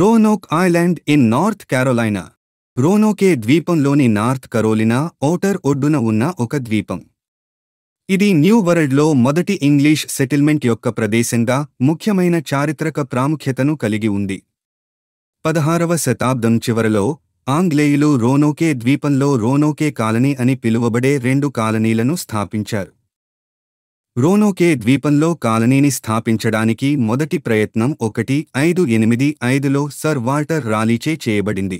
Roanoke Island in North Carolina Roanoke ద్వీపంలోని North Carolina outer ఒడ్డున ఉన్న ఒక ద్వీపం ఇది న్యూ వరల్డ్లో మొదటి ఇంగ్లీష్ సెటిల్మెంట్ యొక్క ప్రదేశంగా ముఖ్యమైన చారిత్రక ప్రాముఖ్యతను కలిగి ఉంది పదహారవ శతాబ్దం చివరలో ఆంగ్లేయులు రోనోకే ద్వీపంలో రోనోకే కాలనీ అని పిలువబడే రెండు కాలనీలను స్థాపించారు రోనోకే ద్వీపంలో కాలనీని స్థాపించడానికి మొదటి ప్రయత్నం ఒకటి ఐదు ఎనిమిది ఐదులో సర్ వాల్టర్ రాలీచే చేయబడింది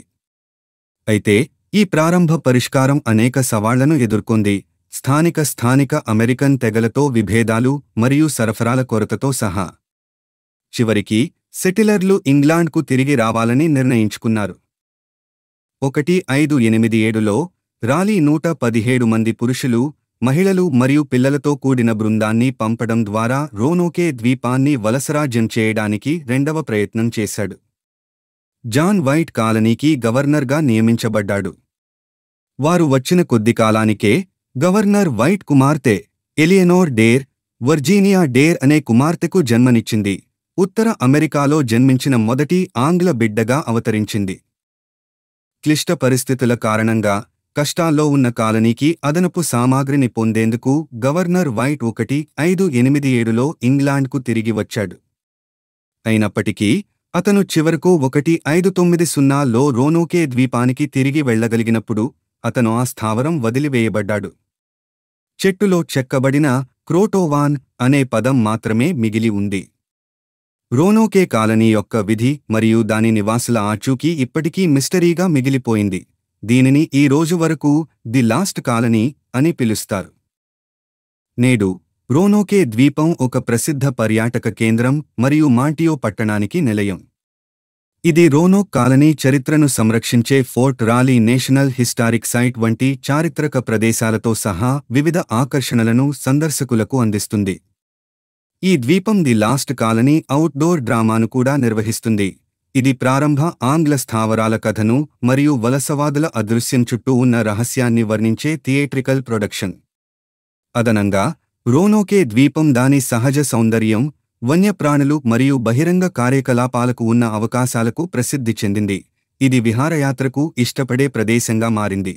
అయితే ఈ ప్రారంభ పరిష్కారం అనేక సవాళ్లను ఎదుర్కొంది స్థానిక స్థానిక అమెరికన్ తెగలతో విభేదాలు మరియు సరఫరాల కొరతతో సహా చివరికి సెటిలర్లు ఇంగ్లాండ్కు తిరిగి రావాలని నిర్ణయించుకున్నారు ఒకటి ఐదు ఎనిమిది ఏడులో రాలీ నూట పదిహేడు మంది పురుషులు మహిళలు మరియు పిల్లలతో కూడిన బృందాన్ని పంపడం ద్వారా రోనోకే ద్వీపాన్ని వలసరాజ్యం చేయడానికి రెండవ ప్రయత్నం చేశాడు జాన్ వైట్ కాలనీకి గవర్నర్గా నియమించబడ్డాడు వారు వచ్చిన కొద్ది కాలానికే గవర్నర్ వైట్ కుమార్తె ఎలియనోర్ డేర్ వర్జీనియా డేర్ అనే కుమార్తెకు జన్మనిచ్చింది ఉత్తర అమెరికాలో జన్మించిన మొదటి ఆంగ్ల బిడ్డగా అవతరించింది క్లిష్ట పరిస్థితుల కారణంగా కష్టాల్లో ఉన్న కాలనీకి అదనపు సామాగ్రిని పొందేందుకు గవర్నర్ వైట్ ఒకటి ఐదు ఎనిమిది ఏడులో ఇంగ్లాండ్కు తిరిగి వచ్చాడు అయినప్పటికీ అతను చివరకు ఒకటి ఐదు తొమ్మిది సున్నాలో రోనోకే ద్వీపానికి తిరిగి వెళ్లగలిగినప్పుడు అతను ఆ స్థావరం వదిలివేయబడ్డాడు చెట్టులో చెక్కబడిన క్రోటోవాన్ అనే పదం మాత్రమే మిగిలి ఉంది రోనోకే కాలనీ యొక్క విధి మరియు దాని నివాసుల ఆచూకీ ఇప్పటికీ మిస్టరీగా మిగిలిపోయింది దీనిని ఈ రోజు వరకు ది లాస్ట్ కాలనీ అని పిలుస్తారు నేడు రోనోకే ద్వీపం ఒక ప్రసిద్ధ పర్యాటక కేంద్రం మరియు మాంటియో పట్టణానికి నిలయం ఇది రోనోక్ కాలనీ చరిత్రను సంరక్షించే Fort Raleigh National Historic Site వంటి చారిత్రక ప్రదేశాలతో సహా వివిధ ఆకర్షణలను సందర్శకులకు అందిస్తుంది ఈ ద్వీపం ది లాస్ట్ కాలనీ అవుట్డోర్ డ్రామాను కూడా నిర్వహిస్తుంది ఇది ప్రారంభ ఆంగ్ల స్థావరాల కథను మరియు వలసవాదుల అదృశ్యం చుట్టూ ఉన్న రహస్యాన్ని వర్ణించే థియేట్రికల్ ప్రొడక్షన్ అదనంగా రోనోకే ద్వీపం దాని సహజ సౌందర్యం వన్యప్రాణులు మరియు బహిరంగ కార్యకలాపాలకు ఉన్న అవకాశాలకు ప్రసిద్ధి చెందింది ఇది విహారయాత్రకు ఇష్టపడే ప్రదేశంగా మారింది